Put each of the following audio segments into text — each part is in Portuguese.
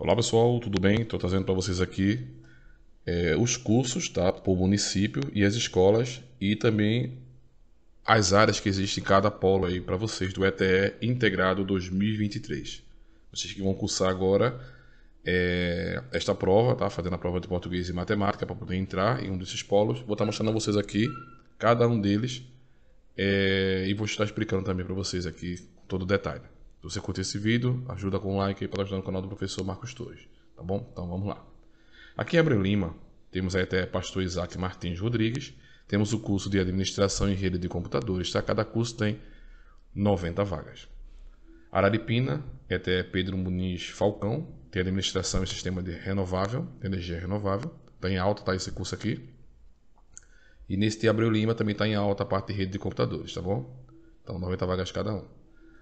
Olá pessoal, tudo bem? Estou trazendo para vocês aqui é, os cursos tá? por município e as escolas e também as áreas que existem em cada polo aí para vocês do ETE Integrado 2023. Vocês que vão cursar agora é, esta prova, tá? fazendo a prova de português e matemática para poder entrar em um desses polos. Vou estar tá mostrando a vocês aqui cada um deles é, e vou estar explicando também para vocês aqui todo o detalhe. Se você curtiu esse vídeo, ajuda com um like aí para ajudar no canal do professor Marcos Torres, tá bom? Então vamos lá. Aqui em Abreu Lima, temos aí até pastor Isaac Martins Rodrigues, temos o curso de administração em rede de computadores, tá? Cada curso tem 90 vagas. Araripina, é até Pedro Muniz Falcão, tem administração e sistema de renovável, energia renovável, está em alta, tá esse curso aqui. E nesse de Abreu Lima também está em alta a parte de rede de computadores, tá bom? Então 90 vagas cada um.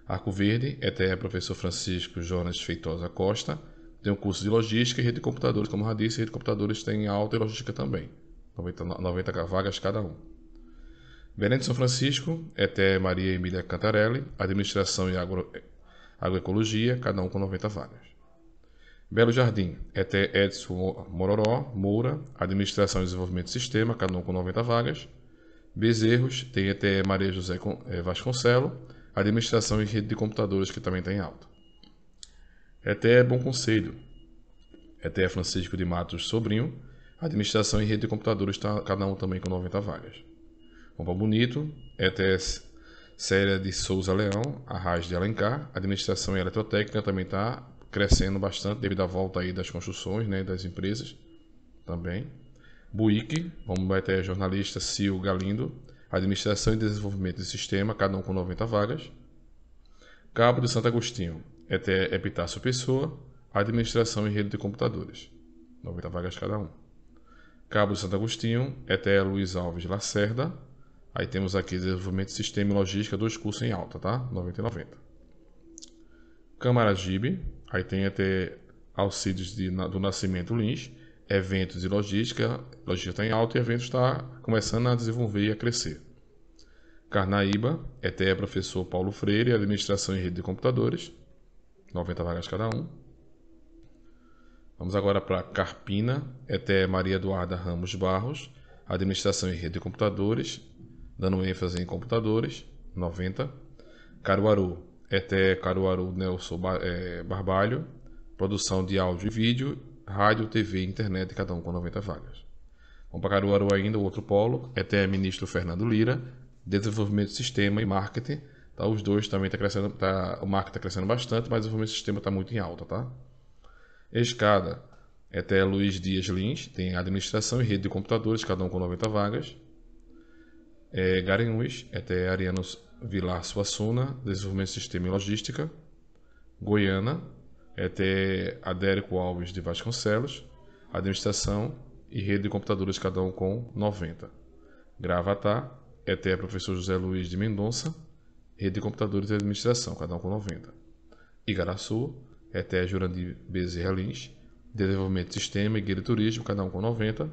Arco Verde, ETE é Professor Francisco Jonas Feitosa Costa, tem um curso de logística e rede de computadores, como já disse, rede de computadores tem alta e logística também, 90, 90 vagas cada um. Belém de São Francisco, ETE é Maria Emília Cantarelli, Administração e Agro, Agroecologia, cada um com 90 vagas. Belo Jardim, ETE é Edson Mororó, Moura, Administração e Desenvolvimento de Sistema, cada um com 90 vagas. Bezerros, tem ETE Maria José eh, Vasconcelo, administração e rede de computadores, que também está em alta. ETE é Bom Conselho. ETE é Francisco de Matos Sobrinho. Administração e rede de computadores, está cada um também com 90 vagas. Pompa Bonito. ETS é Séria de Souza Leão. Arras de Alencar. Administração e Eletrotécnica também está crescendo bastante devido à volta aí das construções, né, das empresas também. Buick, vamos bater jornalista Sil Galindo, Administração e Desenvolvimento de Sistema, cada um com 90 vagas. Cabo de Santo Agostinho, ETE Epitácio Pessoa, Administração e Rede de Computadores, 90 vagas cada um. Cabo de Santo Agostinho, ETE Luiz Alves Lacerda. Aí temos aqui Desenvolvimento, de Sistema e Logística, dois cursos em alta, tá? 90 e 90. Camaragibe, aí tem ETE Alcides de, do Nascimento Lins, eventos e logística. Logística está em alta e eventos está começando a desenvolver e a crescer. Carnaíba, ETE professor Paulo Freire, administração em rede de computadores, 90 vagas cada um. Vamos agora para Carpina, ETE Maria Eduarda Ramos Barros, administração em rede de computadores, dando ênfase em computadores, 90. Caruaru, ETE Caruaru Nelson eh, Barbalho, produção de áudio e vídeo rádio, TV e internet, cada um com 90 vagas. Vamos para Caruaru ainda, o outro polo, é até ministro Fernando Lira, desenvolvimento de sistema e marketing. Tá, os dois também tá crescendo, tá, o marketing está crescendo bastante, mas o desenvolvimento de sistema está muito em alta, tá? Escada, é até Luiz Dias Lins, tem administração e rede de computadores, cada um com 90 vagas. É, Garanhuns, é até Vilar Suassuna, desenvolvimento de sistema e logística. Goiânia, é ter Adérico Alves de Vasconcelos, Administração e Rede de Computadores, cada um com 90. Gravatar é ter Professor José Luiz de Mendonça, Rede de Computadores e Administração, cada um com 90. Igaraçu é ter Jurandir Bezerra Lins, Desenvolvimento de Sistema e Guia de Turismo, cada um com 90.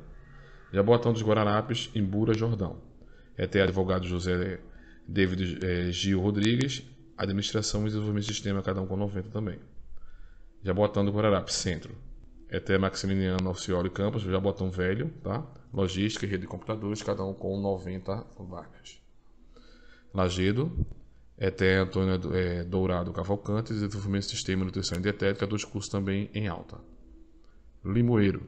Jabotão dos Guararapes, Imbura, Jordão. É ter Advogado José David eh, Gil Rodrigues, Administração e Desenvolvimento de Sistema, cada um com 90 também botando do Guararapes, centro. É até Maximiliano Alcioli Campos, já botam Velho, tá? Logística e rede de computadores, cada um com 90 vagas. Lagedo, é até Antônio é, Dourado Cavalcante, desenvolvimento de sistema e nutrição e dietética, dois cursos também em alta. Limoeiro,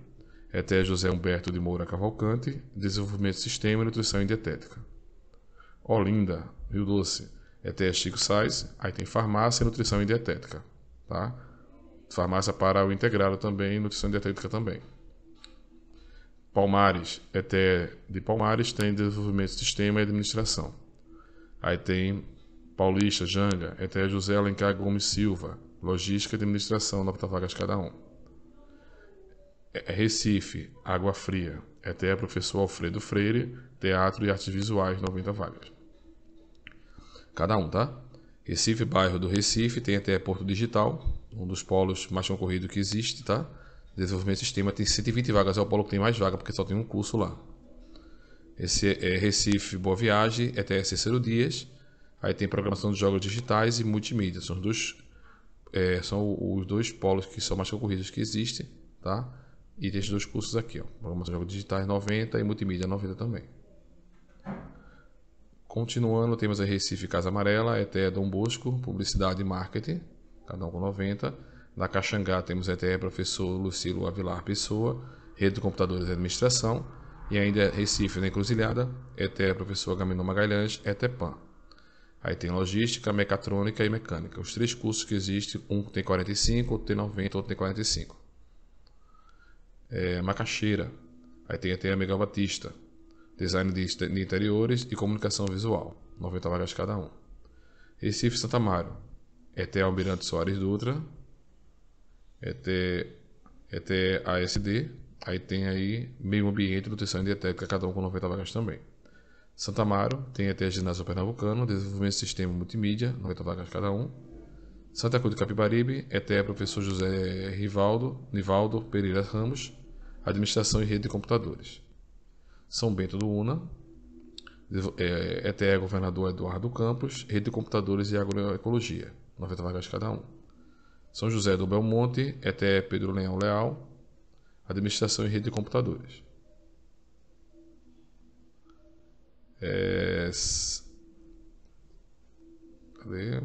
é até José Humberto de Moura Cavalcante, desenvolvimento de sistema e nutrição e dietética. Olinda, Rio Doce, até Chico Sais, aí tem farmácia, nutrição e dietética, tá? farmácia para o integrado também, nutrição dietética também. Palmares, ETE de Palmares, tem desenvolvimento de sistema e administração. Aí tem Paulista, Janga, ETE José Alencar Gomes Silva, logística e administração, 90 vagas cada um. É, é Recife, Água Fria, ETE é Professor Alfredo Freire, Teatro e Artes Visuais, 90 vagas. Cada um, tá? Recife, bairro do Recife, tem ETE Porto Digital, um dos polos mais concorridos que existe, tá? Desenvolvimento de Sistema tem 120 vagas, é o polo que tem mais vaga, porque só tem um curso lá. Esse é Recife Boa Viagem, é até Dias. Aí tem Programação de Jogos Digitais e Multimídia. São os, dois, é, são os dois polos que são mais concorridos que existem, tá? E tem esses dois cursos aqui, ó. Programação de Jogos Digitais 90 e Multimídia 90 também. Continuando, temos a Recife Casa Amarela, ETE Dom Bosco, Publicidade e Marketing cada um com 90. Na Caxangá temos ETE professor Lucilo Avilar Pessoa, Rede de Computadores e Administração. E ainda é Recife na Encruzilhada, ETE professor Agamemnon Magalhães, ETEPAN. Aí tem logística, mecatrônica e mecânica. Os três cursos que existem, um tem 45, outro tem 90, outro tem 45. É, Macaxeira. Aí tem ETE Miguel Batista. Design de interiores e comunicação visual. 90 vagas cada um. Recife Santa Mário até Almirante Soares Dutra, até, até ASD, aí tem aí Meio Ambiente, Nutrição e Dietética, cada um com 90 vagas também. Santa Amaro, tem até Ginásio Pernambucano, Desenvolvimento de Sistema Multimídia, 90 vagas cada um. Santa Cruz do Capibaribe, ETE Professor José Rivaldo, Nivaldo Pereira Ramos, Administração e Rede de Computadores. São Bento do Una, ETE é, Governador Eduardo Campos, Rede de Computadores e Agroecologia. 90 vagas cada um. São José do Belmonte, ETE Pedro Leão Leal, Administração e Rede de Computadores. É... Cadê?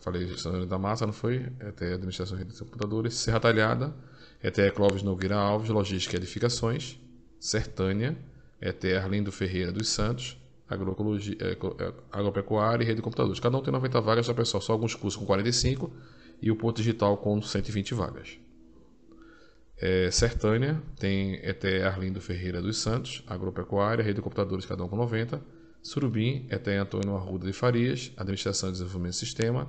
Falei gestão da massa, não foi? ETE Administração e Rede de Computadores. Serra Talhada, ETE Clóvis Nogueira Alves, Logística e Edificações. Sertânia, ETE Arlindo Ferreira dos Santos agroecologia, é, é, agropecuária e rede de computadores. Cada um tem 90 vagas, tá pessoal? Só alguns cursos com 45 e o ponto digital com 120 vagas. É, Sertânia tem ETE Arlindo Ferreira dos Santos, agropecuária, rede de computadores, cada um com 90. Surubim, ETE Antônio Arruda de Farias, administração e desenvolvimento de sistema.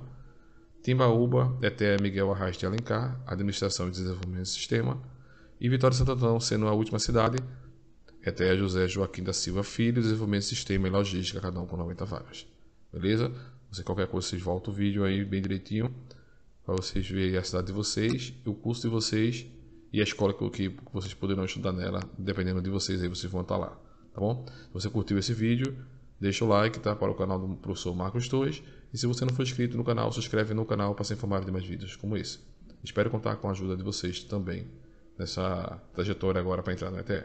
Timbaúba, ETE Miguel Arraes de Alencar, administração e desenvolvimento de sistema. E Vitória Santo Antão, sendo a última cidade, ETE José Joaquim da Silva Filho, desenvolvimento de sistema e logística, cada um com 90 vagas. Beleza? Você qualquer coisa, vocês voltam o vídeo aí bem direitinho, para vocês verem a cidade de vocês, o curso de vocês e a escola que, que vocês poderão estudar nela, dependendo de vocês aí, vocês vão estar lá, tá bom? Se você curtiu esse vídeo, deixa o like, tá? Para o canal do professor Marcos Torres. E se você não for inscrito no canal, se inscreve no canal para ser informado de mais vídeos como esse. Espero contar com a ajuda de vocês também nessa trajetória agora para entrar no ETE.